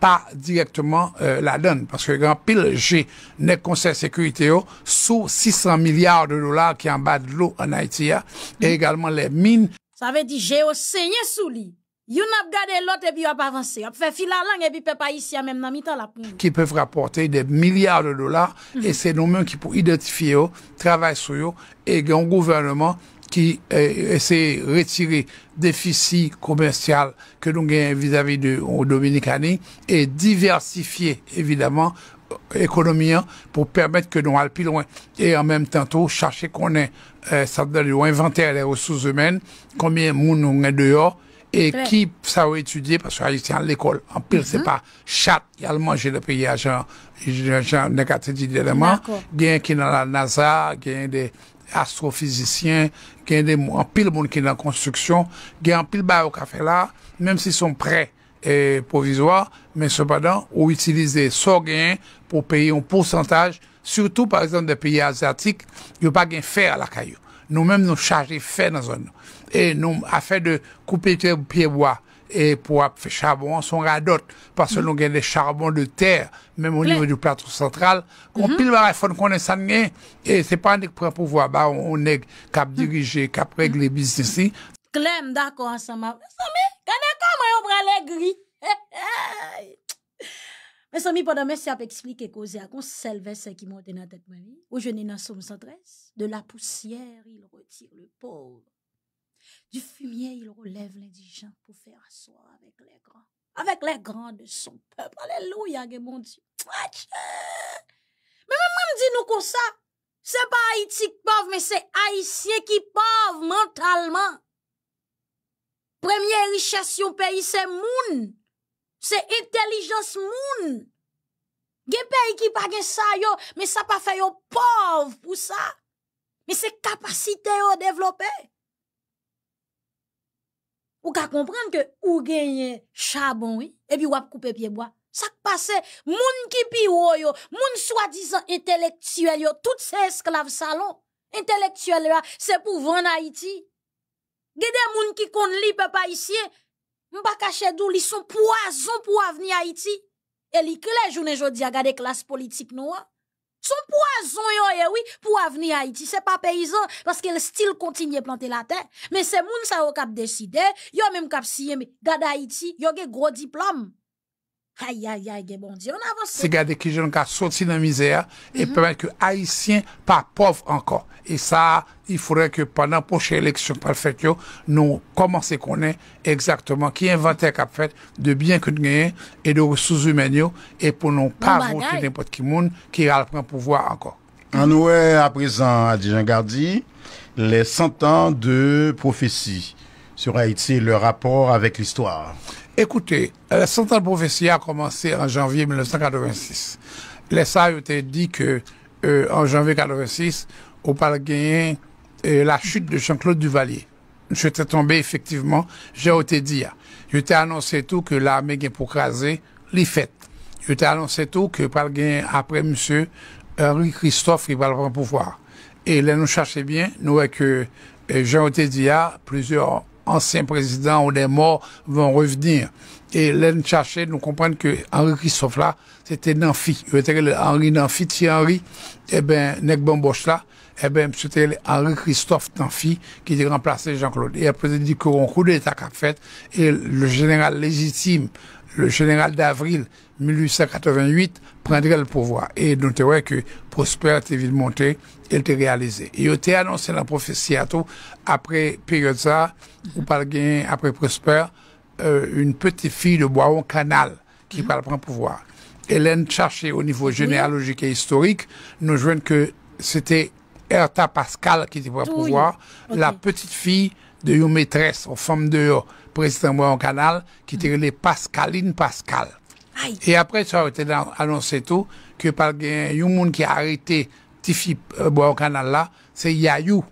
pas directement euh, la donne. Parce que grand pile, j'ai net de sécurité sous 600 milliards de dollars qui en bas de l'eau en Haïti hein, et également les mines. Ça veut dire j'ai au seigneur sous lit. Vous n'avez gardé l'eau et puis vous avancé. Vous avez fait la langue et puis pas ici, même dans mi-temps la Qui peuvent rapporter des milliards de dollars mm-hmm. et c'est nous-mêmes qui pour identifier eux, travailler sur eux et un gouvernement qui euh, essaie de retirer déficit commercial que nous gagnons vis-à-vis de Dominicani et diversifier évidemment économie pour permettre que nous allons plus loin et en même temps tout chercher qu'on ait euh, ça donne inventaire des ressources humaines combien de monde nous dehors et qui ça va étudier parce que ici à l'école en pire c'est pas chat il a manger le pays à négatif d'éléments bien qui dans la NASA des astrophysicien, qui est des pile qui est en construction, qui est pile-bar au café-là, même s'ils sont prêts et provisoires, mais cependant, on utilise des pour payer un pourcentage, surtout par exemple des pays asiatiques, il n'y a pas de fer à la caillou. Nous-mêmes, nous chargeons fer dans zone. Et nous avons fait de couper le pied bois. E pou ap fè chabon, son radote. Pas se nou gen de chabon de ter, menm ou nivou di plato central, kon mhm. pil barè fon konen san gen, e se pan dek prèpou vwa ba, ou neg kap mhm. dirije, kap regle bisisi. Klem, dakou an san ma. San mi, kanen kon mwen yon bralè gri. Men san mi, padan mè, se ap eksplike koze akon selve se ki monte nan tet mani, ou jenè nan som san dres, de la pousyèr, il retire le pou. Du fumier, il relève l'indigent pour faire asseoir avec les grands. Avec les grands de son peuple. Alléluia, mon Dieu. Mais même me dis nous comme ça. C'est pas Haïti qui pauvre, mais c'est Haïtien qui pauvre mentalement. Première richesse au pays, c'est moun. C'est intelligence moun. Gen pays qui pas ça yo, mais ça pas fait yo pauvre pour ça. Mais c'est capacité yo développer ou ka comprendre que ou gagne charbon oui et puis ou couper pied bois ça passe moun ki pi yo moun soi-disant intellectuel yo tout ces esclaves salon intellectuel c'est pour vendre Haïti Gede moun ki kon li pa haïtien m'pa cacher d'où ils sont poison pour avenir Haïti et li les journée jodi a la classe politique noire hein. Son poison yo et eh oui pour avenir Haïti, c'est pas paysan parce qu'il style continue planter la terre, mais c'est monde ça yon cap décider, yo même cap signer gade Haïti, yo un gros diplôme. Aïe, aïe, aïe, bon Dieu, on avance. C'est garder qui jeune qui sorti dans la misère et mhm. permettre que Haïtiens pas pauvres encore. Et ça, il faudrait que pendant la prochaine élection parfaite, nous commençons à connaître exactement qui inventaire qu'a fait de bien que de gagner et de ressources humaines et pour nous pas voter n'importe qui monde qui a le pouvoir encore. En nous, à présent, à Dijon Gardi, les 100 ans de prophétie sur Haïti le rapport avec l'histoire. Écoutez, euh, la centrale prophétie a commencé en janvier 1986. Les sages ont dit que euh, en janvier 1986, au Palguin, euh, la chute de Jean-Claude Duvalier. J'étais tombé effectivement, j'ai été dit. t'ai annoncé tout que l'armée a pour les fêtes. t'ai annoncé tout que Palguin après monsieur Henri Christophe il va le pouvoir. Et là nous cherchons bien, nous que j'ai été dit plusieurs anciens présidents ou des morts vont revenir. Et l'aide cherchait, nous comprendre que Henri Christophe là, c'était Nanfi. Henri Nanfi, Thierry Henri, eh ben, Nek là, eh ben, c'était Henri Christophe Nanfi qui a remplacé Jean-Claude. Et après, il dit qu'on coup d'état qu'a fait, et le général légitime, le général d'avril 1888 prendrait le pouvoir. Et nous vrai que Prosper était vite monté, elle était réalisée. Et il était annoncé la prophétie à tout, après période ou après Prosper, euh, une petite fille de Boiron Canal qui mhm. va prendre le pouvoir. Hélène cherchait au niveau généalogique et historique, nous joignent que c'était Erta Pascal qui était pouvoir, la petite fille de une maîtresse, en femme de président moi en canal, qui était les mm. Pascaline Pascal. Et après, ça a été annoncé tout, que par un monde qui a arrêté Tifi euh, bois au canal là, c'est Yayou.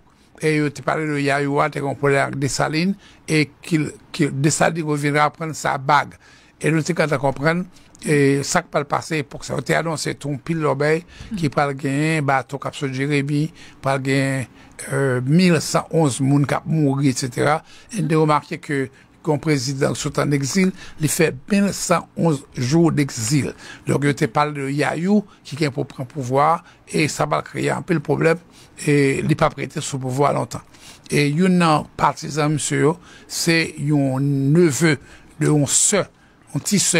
Et euh, tu parlé de Yayou, hein, tu comprenais avec Dessalines, et qu'il, qu'il, Dessalines reviendra prendre sa bague. Et nous, c'est quand tu comprends et ça qui le passé pour que ça été annoncé tout pile l'obéi mm. qui parle gagner bateau cap sur Jérémy parle gagner euh, 1111 1111 moun cap mourir etc. et de remarquer que comme président sont en exil, il fait 111 jours d'exil. Donc, il te parle de Yayou, qui vient pour prendre pouvoir, et ça va créer un peu le problème, et il n'est pas prêté sous pouvoir longtemps. Et une partisan, monsieur, c'est un neveu de un soeur, un petit ça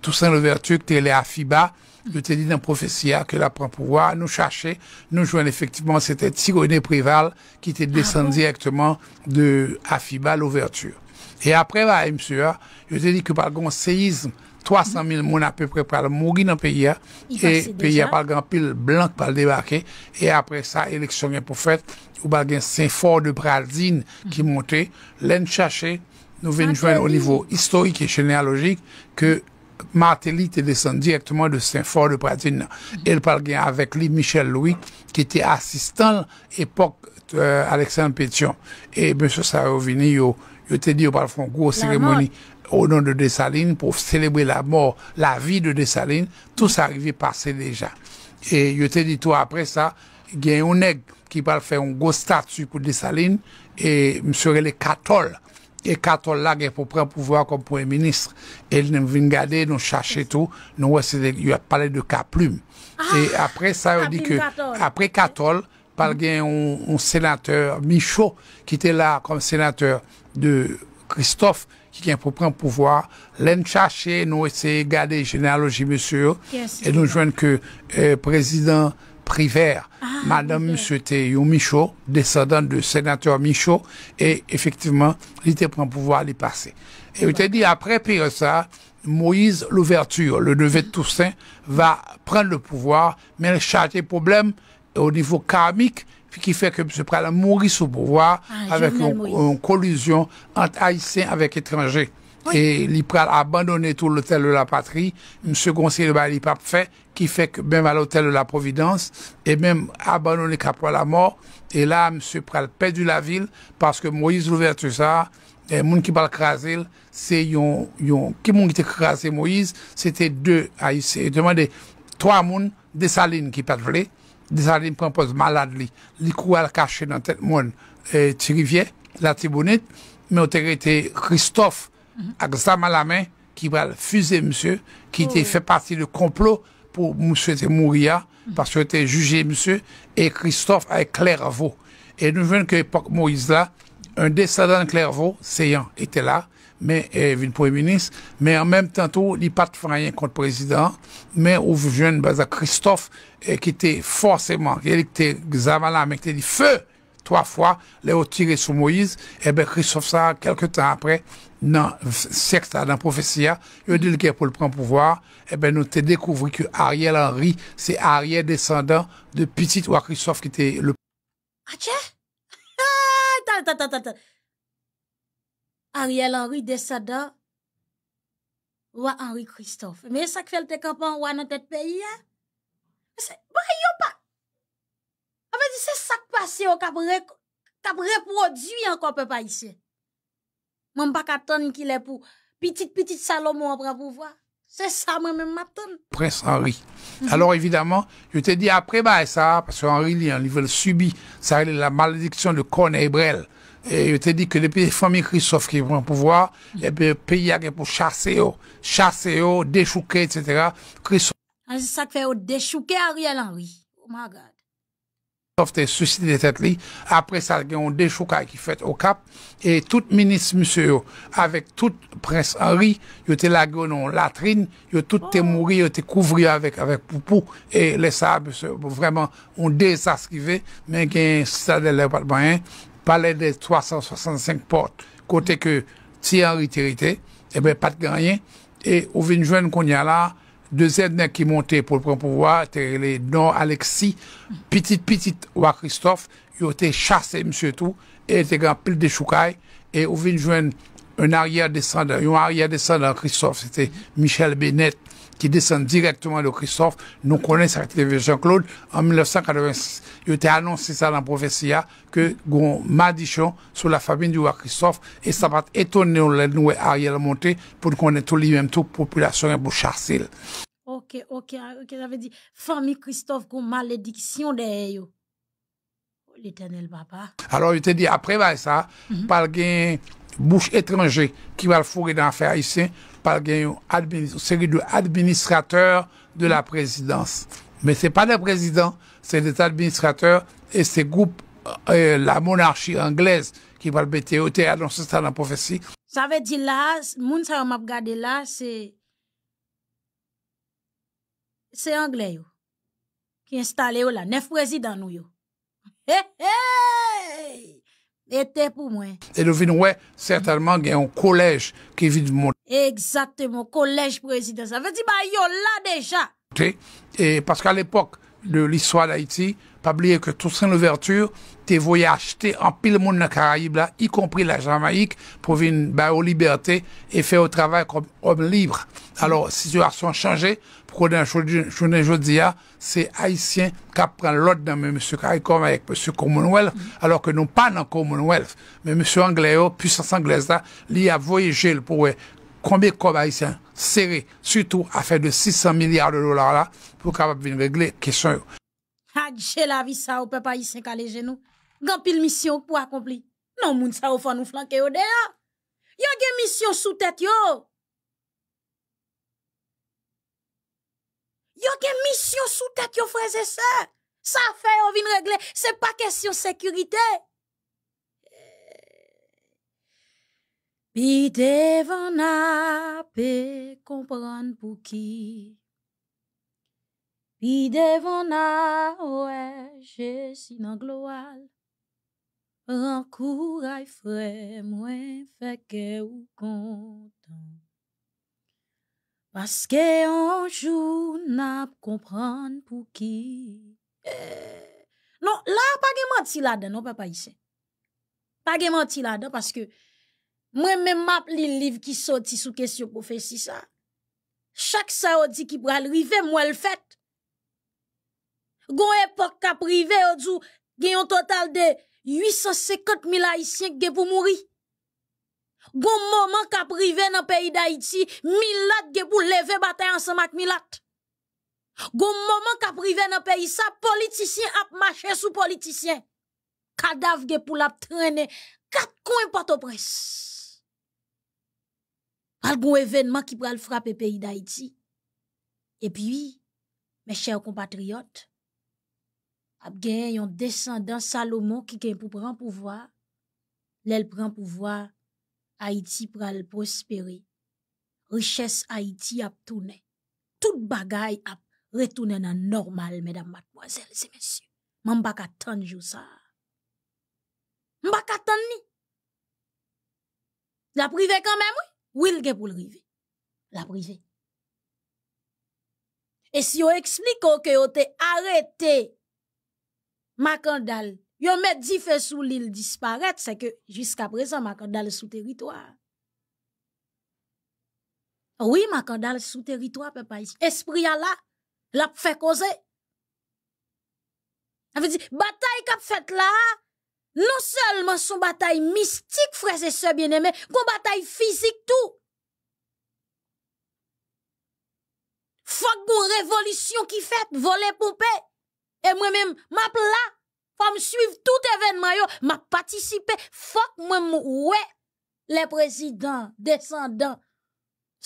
Toussaint Louverture, qui est l'Afiba, à FIBA, je te dis dans la hein, que la prend pouvoir, nous chercher, nous joindre effectivement, c'était Tigoné Prival qui était ah descendu directement de Afiba, l'ouverture. Et après, là, bah, monsieur, hein, je vous dit que par grand séisme, 300 000 personnes à peu près pour mourir dans le pays. Hein. Et le pays a pas grand pile blanc le débarquer. Et après ça, l'élection est pour y Ou le Saint-Fort de Pradine qui mm-hmm. montait. L'un nous venons joindre au niveau historique et généalogique que Martelly est descendu directement de Saint-Fort de Pradine. Mm-hmm. Et il parle avec lui, Michel Louis, qui était assistant à l'époque d'Alexandre euh, Pétion. Et M. Sarovini, je te on va faire une grosse cérémonie au nom de Dessalines pour célébrer la mort, la vie de Dessalines, tout ça arrivait passé déjà. Et je t'ai dit, toi, après ça, il y a un nègre qui va faire un gros statue pour Dessalines, et monsieur les catholes. Et catholes là, il pour prendre pouvoir comme premier ministre. Et nous vient garder, nous chercher tout, nous, il a parlé de caplume. Ah, et après ça, il dit que, après catholes, il y a un sénateur, Michaud, qui était là comme sénateur, de Christophe qui vient pour prendre pouvoir, l'aime chercher, nous essayer de garder généalogie, monsieur, et nous joindre que le euh, président privé, ah, Madame Monsieur Théo Michaud, descendant du sénateur Michaud, et effectivement, il était prend pouvoir les passer. Et il était dit, après pire ça, Moïse, l'ouverture, le lever de Toussaint, va prendre le pouvoir, mais le des problème au niveau karmique, qui fait que M. Pral a mouru sous pouvoir ah, avec une, collusion entre Haïtiens avec étrangers. Et il pral abandonné tout l'hôtel de la patrie, M. Conseil de pas fait, qui fait que même à l'hôtel de la Providence, et même abandonné après la mort, et là, M. Pral perdu la ville, parce que Moïse l'ouverture ça, les gens qui le craser, c'est qui moun qui Moïse, c'était deux haïtiens. Demandez trois moun, des salines qui parlent des années prend malade li li courait caché dans tête monde et eh, Rivière la tibonette mais on était Christophe avec sa main la main qui va fusé monsieur qui oh était fait partie du complot pour monsieur de mourir mhm. parce que t'es jugé monsieur et Christophe avec Clairvaux et nous venons que l'époque Moïse là un descendant de Clairvaux Seyan était là mais eh, une premier ministre, mais en même temps, tout, il pas de rien contre le président, mais au jeune Baza Christophe, eh, qui était forcément, il était Xavala, qui dit feu, trois fois, les a tiré sur Moïse, et eh ben, Christophe, ça, quelques temps après, dans le secteur, dans la prophétie, il a dit qu'il pour le prendre pouvoir, et bien nous avons découvert que Ariel Henry, c'est Ariel descendant de petit ou Christophe qui était le. Ah, Ariel Henry desada roi Henri Christophe. Mais ça qui te le wa dans en pays, hein? ya? pas. ba ah, yo ça qui ça di se sak reproduit encore kap, re, kap reprodwi an kon pas ici. Même petit salomon qu'il est pour Salomon après pouvoir. C'est ça, moi-même, ma Prince Henri. Mhm. Alors, évidemment, je te dis, après, bah, ça, parce qu'Henri, hein, il veut subir, ça, la malédiction de Corneille Brel. E yo te di ke depi fami Christophe ki pran pouvwa, epi peyi agè pou chase yo, oh, chase yo, oh, dechouke, et cetera, Christophe... Anjè sa te fè yo dechouke Ariel Henry, ou oh magag. Christophe te susi de tèt li, apre sa gen yon dechouka ki fèt okap, et tout minis monsi yo, avèk tout presse Henry, yo te lagè yon latrin, yo tout te mouri, yo te kouvri avèk, avèk poupou, et lè sa, monsi yo, pou vèman, yon desasrive, men gen sa de lè patbanyen... palais des 365 portes, côté que Thierry Territé, eh ben, pas de gagné. Et au vient qu'on y a là, deux aides qui montaient pour le pouvoir, les non Alexis, petite petit ou Christophe, ils ont été chassés, monsieur tout, et était grand pile de choucailles, et au vient un arrière-descendant, un arrière-descendant Christophe, c'était Michel Bennett, qui descend directement de Christophe. Nous connaissons cette Jean-Claude en 1986 il était annoncé ça dans la prophétie, hein, que Gon Madichon sur la famille du roi Christophe, et ça va étonner étonné, on nous Ariel monter pour qu'on ait tout lui-même, toute population et pour chasser. Ok, ok, ok, j'avais dit, famille Christophe, qu'on malédiction de l'éternel papa. Alors, il te dit, après bah, ça, par quelqu'un par gain bouche étranger qui va le fourrer dans l'affaire ici, par gain une de de la présidence. Mais ce n'est pas des présidents Se deta administrateur e se goup euh, la monarkhi Anglez ki balbete ou te anonsi sa nan profesi. Sa ve di la, moun sa yon map gade la, se se Angle yo ki instale yo la, nef prezidant nou yo. E te pou mwen. E dovin wè, certainman gen yon kolej ki vide moun. Eksatè mon kolej prezidant. Sa ve di ba yo la deja. E pask al epok de l'histoire d'Haïti, pas oublier que Toussaint Louverture t'es voyé acheter en pile monde dans Caraïbes là, y compris la Jamaïque, pour venir bah, aux libertés et faire au travail comme homme libre. Alors, situation changée, pour un journée aujourd'hui, hein, c'est Haïtien qui prend l'ordre dans M. CARICOM avec M. Commonwealth, mm-hmm. alors que nous pas dans Commonwealth. Mais M. Anglais, oh, puissance anglaise là, il a voyagé le pour euh, konbe kobayisen seri sutou afe de 600 milyard de dolar la pou kap ap vin regle kesyon yo. Adjè la vi sa ou pep ayisen kalé genou, gampil misyon pou akompli. Non moun sa ou fwa nou flanke yo de ya. Yo gen misyon sou tèt yo. Yo gen misyon sou tèt yo freze se. Sa fe ou vin regle, se pa kesyon sekurite. Pi devan apè e kompran pou ki, Pi devan a wè si nan gloal, Rankoura y fre mwen feke ou kontan, Paske anjou nap kompran pou ki, qui. Eh, non, la pa gen manti la non papa ici. Pas Pa gen manti la den, Mwen men map li liv ki soti sou kesyo pou fe si sa Chak sa o di ki pral rive mwen l fet Gon epok kap rive o dzu Genyon total de 850 milayisyen ge pou mouri Gon mouman kap rive nan peyi da iti Milat ge pou leve batay ansamak milat Gon mouman kap rive nan peyi sa Politisyen ap mache sou politisyen Kadaf ge pou lap trene Kat kwen pato pres Algoun evenman ki pral frape peyi d'Haïti. E pi, mè chè ou kompatriot, ap gen yon descendant Salomon ki ken pou pran pouvoar, lè l pran pouvoar Haïti pral prospere. Richès Haïti ap toune. Tout bagay ap retoune nan normal, mèdam matmoazèl, se mèsyou. Mè mbak atan jou sa. Mbak atan ni. La prive kan mèm wè? Où il pour le La privé. Et si on explique que vous avez arrêté Macandal, vous met 10 fait sous l'île disparaître, c'est que jusqu'à présent, Macandal est sous territoire. Oui, Macandal est sous territoire, papa. Esprit à là, l'a fait causer. Ça veut dire, bataille qu'a fait là, Non selman sou batay mistik fwese se biene men, kon batay fizik tou. Fok kon revolisyon ki fet, vole poupe, e mwen men m'apla, pa m'suiv tout evenma yo, m'a patisipe, fok mwen mwwe, m'm, le prezident, descendant,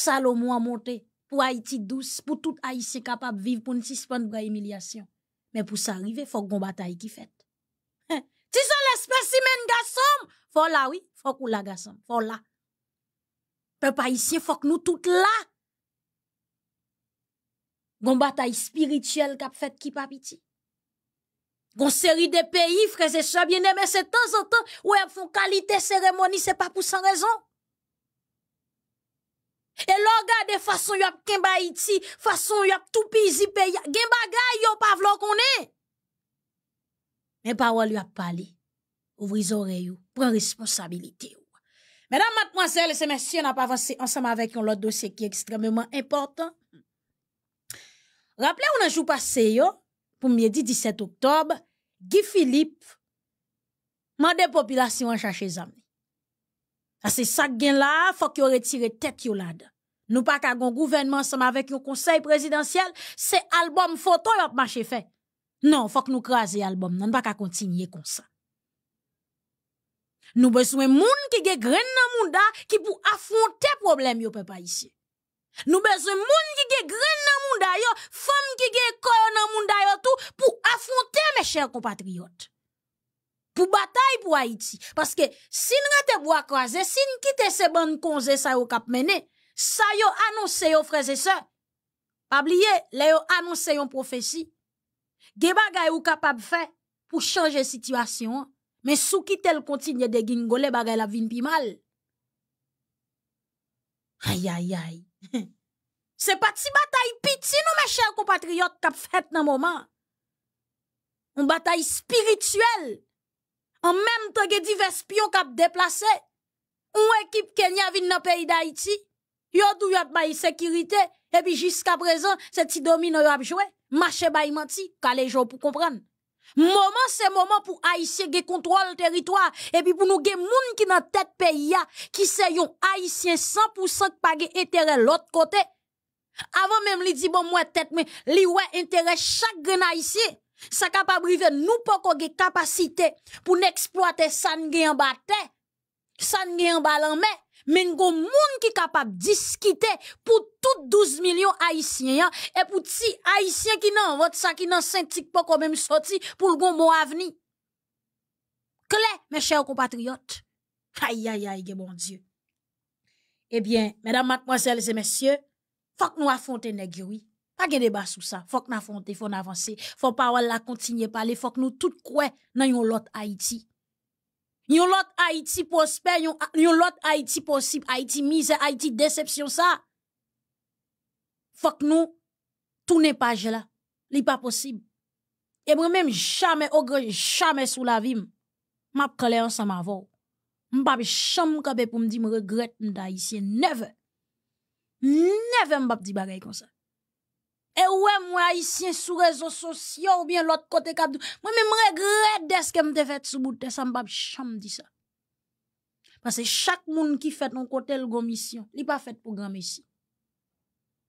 Salomo a monté, pou Haiti douce, pou tout Haïti se kapab vive, pou n'si sepande brè emilyasyon. Men pou sa rive, fok kon batay ki fet. spécimen garçon. Faut là, oui. Faut qu'on la garçon. Faut là. Peuple haïtien faut que nous tous là. Gon bataille spirituelle qui a fait qui papiti. Gon série de pays, frères et sœurs bien aimés, c'est temps en temps, où elles font qualité cérémonie, c'est pas pour sans raison. Et là, de façon yop a ba iti, façon yop tout pizi pays, gen bagay yop pa vlo konne. Mais lui yop parlé Ouvrez les oreilles, responsabilité. responsabilité. Mesdames, mademoiselles et messieurs, nous avons avancé ensemble avec un autre dossier qui est extrêmement important. Rappelez, vous un jour passé, pour le 17 octobre, Guy Philippe, la population à chercher À C'est ça est là, faut qu'il retire tête Nous là Nous pas qu'à un gouvernement ensemble avec un conseil présidentiel, c'est album photo a marché fait. Non, faut que nous craser album, pouvons pas qu'à continuer comme ça. Nous besoin moun qui gen grain nan mouda qui pour affronter problème yo peuple ici. Nous besoin moun qui gen grain nan mouda yo, femme qui est grande nan mouda yo tout pour affronter mes chers compatriotes. Pour bataille pour Haïti parce que si nous rete bois croisé, si nous quittez ces bonnes causes ça yo cap mener, ça yo annoncé yo frères et sœurs. Pas oublier, là yo annoncé une prophétie. Ge bagay ou capable faire pour changer situation. Mais sous qui tel continue de gingole, bagay la vin pi mal. Aïe, aïe, aïe. C'est pas si bataille piti, mes chers compatriotes, a fait dans moment. Une bataille spirituelle. En même temps que divers pions kap déplacé. Une équipe Kenya vient dans pays d'Haïti. Yo dou yot une sécurité. Et puis jusqu'à présent, c'est ti domino a joué. Marché bay y menti. Kale jo pour comprendre. Moment, c'est moment pour Haïtien qui contrôle le territoire. Et puis pour nous, des gens qui dans tête pays, qui sont haïtien 100% qui pas intérêt l'autre côté. Avant même, li dit bon, moi tête, mais li ouais intérêt chaque Haïtien. Ça capable de nous pas qu'on capacité pour n'exploiter ça en bas terre, ça en bas mais il y a des gens qui sont capables de discuter pour tous 12 millions haïtiens hein, et pour les haïtiens qui n'ont votre ça qui n'ont pas quand même sorti pour le bon avenir. Claire, mes chers compatriotes. Aïe, aïe, aïe, bon Dieu. Eh bien, mesdames, mademoiselles et messieurs, faut que nous affrontions les oui. Pas de débat sur ça. Faut que nous affrontions, faut avancer, faut pas la continuer à parler, il faut que nous tout quoi dans l'autre Haïti. Yon lot Haiti posper, yon lot Haiti posib, Haiti mize, Haiti decepsyon sa. Fok nou, tou ne pa jela. Li pa posib. E mwen mèm chame ogre, chame sou la vim. Map kole yon sa ma vò. Mbap chan mwen kabe pou mdi m regret mda ici. Never. Never mbap di bagay kon sa. Et ouais, moi, haïtien, sous réseaux sociaux, ou bien l'autre côté, moi, même regrette de ce que m'te fait sous bout de ça, m'bab, cham, dit ça. Parce que chaque monde qui fait non côté le mission, il pas fait pour grand messie.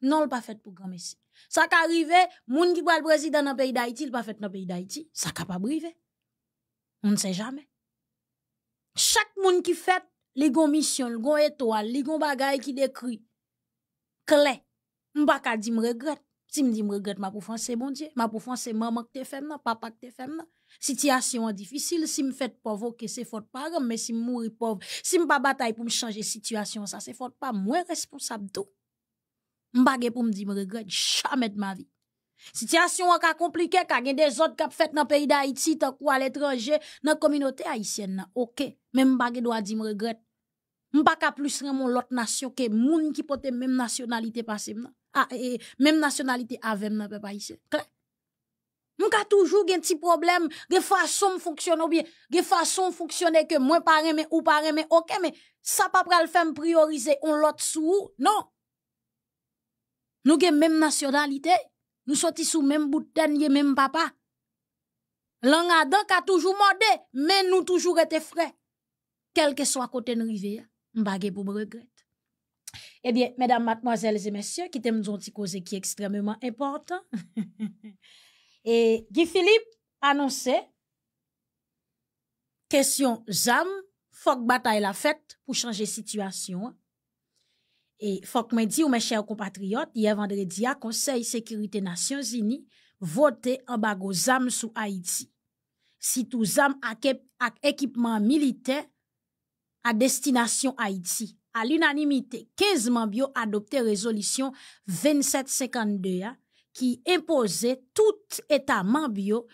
Non, il pas fait pour grand messie. Ça qui arrive, monde qui prend le président dans le pays d'Haïti, il pas fait dans le pays d'Haïti. Ça qui pas On ne sait jamais. Chaque monde qui fait, une commission, mission, le étoile, le gon qui décrit, clé, m'baka dit regrette. Si m di m regred, ma pou fwans se moun diye. Ma pou fwans se maman k te fem nan, papa k te fem nan. Sityasyon an difisil, si m fet povoke, se fote pa rem, me si m mouri pov, si m pa batay pou m chanje sityasyon sa, se fote pa mwen responsab do. M bagay pou m di m regred, chame d ma vi. Sityasyon an ka komplike, ka gen de zot kap fet nan peyi da Haiti, ta kwa l etranje, nan kominote Haitienne nan. Ok, men m bagay do a di m regred. M pa ka plus remon lot nasyon ke moun ki pote menm nasyonalite pase m nan. Ah, et même nationalité avec nan papa ici nous avons toujours un petit problème des façons de fonctionner ou bien de façon fonctionner que moins par mais ou par mais OK mais ça pas pral faire prioriser on l'autre sous non nous avons même nationalité nous sommes sous même bout de même papa L'angadan a toujours mordé, mais nous toujours été frais. Quel que soit côté de rivière, m'bagé pour regret. Ebyen, mèdam matmoazèl zè mèsyò, ki tem nou zonti koze ki ekstremèman important. E, Gifilip anonsè, kèsyon zam, fok batay la fèt pou chanje situasyon. E, fok mè di ou mè chè ou kompatriot, yè vendredi a, konsey Sekyurite Nasyon Zini, vote ambago zam sou Haiti. Si tou zam ak ekipman milite a destinasyon Haiti. à l'unanimité, 15 membres ont adopté résolution 2752 hein, qui imposait tout État membre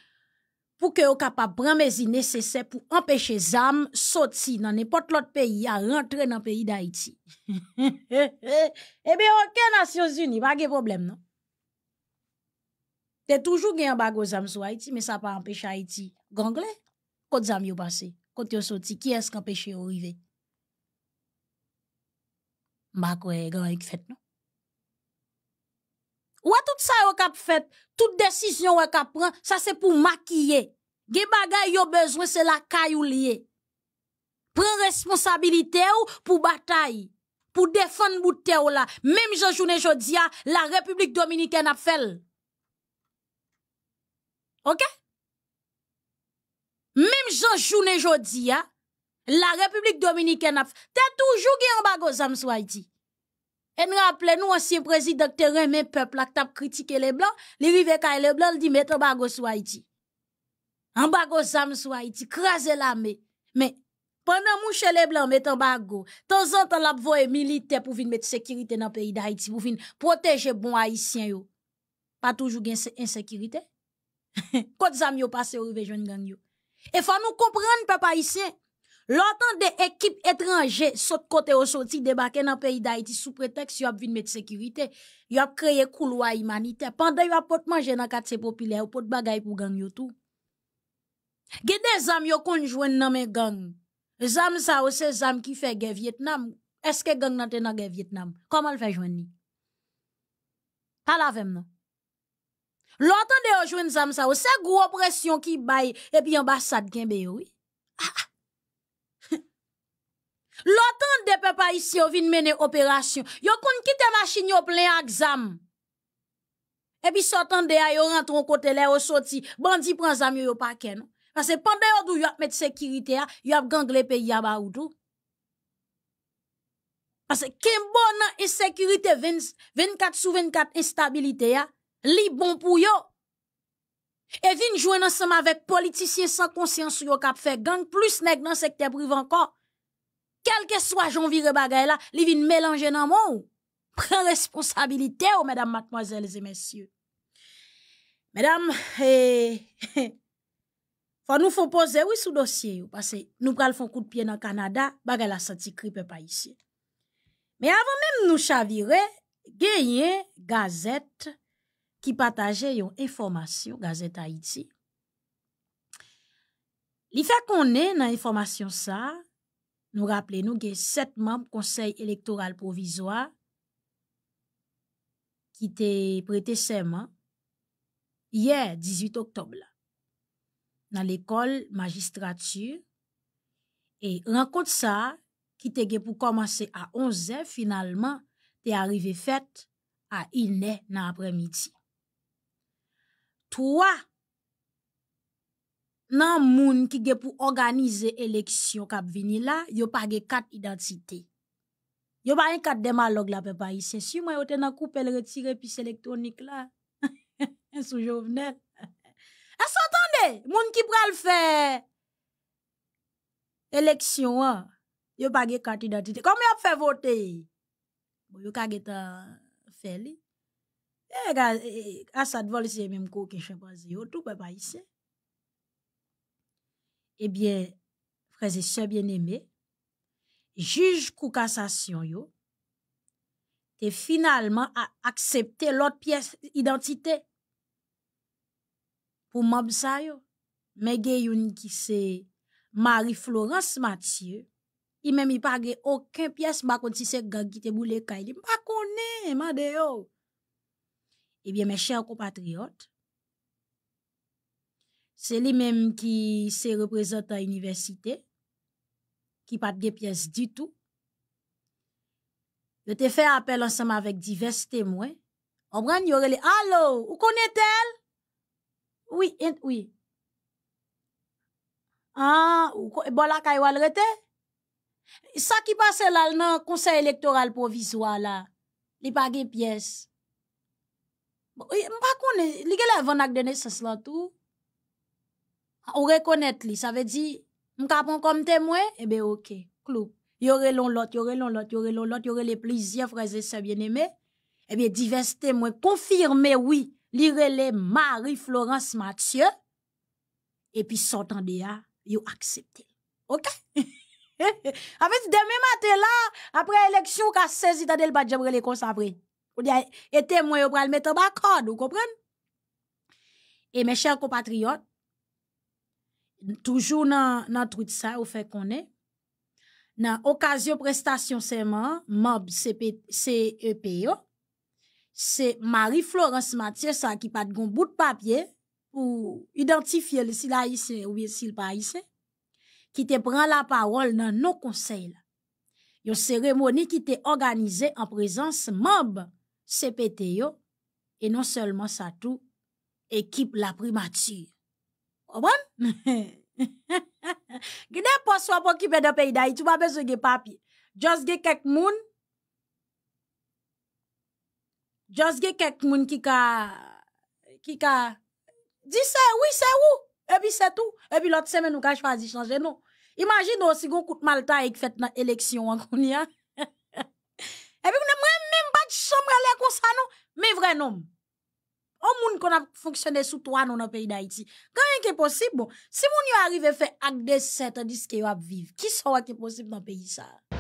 pour que vous capable de prendre les nécessaires pour empêcher les de sortir dans n'importe l'autre pays à rentrer dans le pays d'Haïti. eh bien, aucun Nations Unies, pas de problème, non? T'es toujours gagné un bagage aux âmes sur Haïti, mais ça pas empêché Haïti. Ganglais, quand les âmes sont passées, quand ils sont qui est-ce qui empêche arriver? ma e grand qui fait non. Ou a tout ça yo kap fait, toute décision ou kap prend, ça c'est pour maquiller. Ge bagay yo besoin c'est la caille ou lié. responsabilité ou pour bataille, pour défendre bout terre là. Même Jean journée jodia, la République dominicaine a fait. OK? Même Jean journée jodia, La Republik Dominikè naf, te toujougi an bago zanm sou Haiti. En rappele nou ansyen prezidak terren men pepl ak tap kritike le blan, li riveka e le blan li di met an bago sou Haiti. An bago zanm sou Haiti, krasè la me. Men, pwennan mouche le blan met an bago, tonzantan la pwoye milite pou vin met sekirite nan peyi da Haiti, pou vin proteje bon Haitien yo. Pa toujougi ensekirite. Kote zanm yo pase ou rivejwen gang yo. E fa nou kompren pep Haitien. L'antande ekip etranje sot kote ou soti debake nan peyi da iti sou preteks yo ap vinme de sekirite. Yo ap kreye kouloa imanite. Pandan yo ap pot manje nan katse popile ou pot bagay pou gang yo tou. Gede zam yo konjwen nan men gang. Zam sa ou se zam ki fe gen Vietnam. Eske gang nan te nan gen Vietnam. Koman fe jwen ni? Pala vemen. L'antande yo jwen zam sa ou se gwo presyon ki baye epi yon basad gen beyo. Ha ha. Lotan depe pa isi yo vin mene operasyon. Yo kon kite masin yo plen aksam. Ebi sotan deya yo rentron kote le yo soti. Bandi pran zamyo yo paken. Pase pande yo do yo ap met sekirite ya, yo ap gang le peyi ya ba ou do. Pase kembo nan esekirite 24 sou 24 instabilite ya, li bon pou yo. E vin jwen nan sema vek politisyen san konsyans yo kap fe, gang plus neg nan sekte privanko. kelke swajon vire bagay la, li vin melanje nan moun. Pren responsabilite ou, mèdam matmoazèl zè mèsyè. Mèdam, fwa nou fò pose ou sou dosye yo, pase nou pral fò kout piè nan Kanada, bagay la santi kripe pa isye. Mè avon mèm nou chavire, genye gazet ki pataje yon informasyon, gazet Haiti. Li fè konè nan informasyon sa, Nou rappele nou gen set mamp konsey elektoral provizwa ki te prete seman yè 18 oktob la nan l'ekol magistratu e ran kote sa ki te gen pou komanse a 11 e finalman te arrive fet a il ne nan apremiti. Toa nan moun ki ge pou organize eleksyon kap vini la, yo page kat identite. Yo page kat demalog la pe paise. Si mwen yo ten akou pel retire pis elektronik la, sou jovnel. Asa tande, moun ki pral fe eleksyon an, yo page kat identite. Komi ap fe vote? Bon, yo kage ta fe li. E, e, e asa dvol se mwen kouke, yo tou pe paise. eh bien, frères et sœurs bien-aimés, juge Koukassation, cassation yo, te finalement accepté l'autre pièce d'identité. pour m'absayo, ça yo. Mais qui c'est Marie-Florence Mathieu, il même il pas aucun pièce ba si c'est gang qui te boule kay, Ma pas ma de yo. Eh bien mes chers compatriotes, Se li menm ki se reprezentan universite, ki pat ge pyes di tou. Le te fe apel ansama vek divers temwen, obran yore li, alo, ou konen tel? Oui, oui. Ha, ah, ou konen, e bon la kay wal rete? Sa ki pase lal nan konsen elektoral provizwa la, li pat ge pyes. E, mpa konen, li gen la vanak dene se slan tou, ou reconnaître li, ça veut dire, m'ka prendre comme témoin, eh bien ok, clou. y y l'on lot, yore l'on lot, l'autre, l'on y aurait les plusieurs frères et sœurs bien-aimés. Eh bien, divers témoins confirmés, oui, relait Marie-Florence Mathieu. Et puis, sortant de là, yo accepté. Ok? avec demain matin là après élection eleksyon saisi sezi le l bat comme ça après Ou témoins a vont les mettre pral accord vous vous et mes chers compatriotes Toujou nan trout sa ou fe konen, nan okasyon prestasyon seman mob CEPO, se Marie-Florence Mathieu sa ki pat goun bout papye pou identifye li si la yise ou li si la pa yise, ki te pran la pawol nan nou konsey la. Yon seremoni ki te organize an prezans mob CEPO, e non selman sa tou ekip la primatye. Gne poswa pou ki beda peydayi, tou ba bezou ge papye. Jos ge kek moun, Jos ge kek moun ki ka, ki ka, di se, wii se wou, ebi se tou, ebi lot semen nou ka chfazi chanje nou. Imagin nou, si gon kout malta ek fet na eleksyon wakoun ya. Ebi koun e mwen mwen bat somre le konsa nou, me vrenoum. au monde qu'on a fonctionné sous toi dans le pays d'Haïti. Quand est-ce possible? Si vous arrivez à faire acte de 7 tandis que vous vivre, qui sera possible dans le pays ça?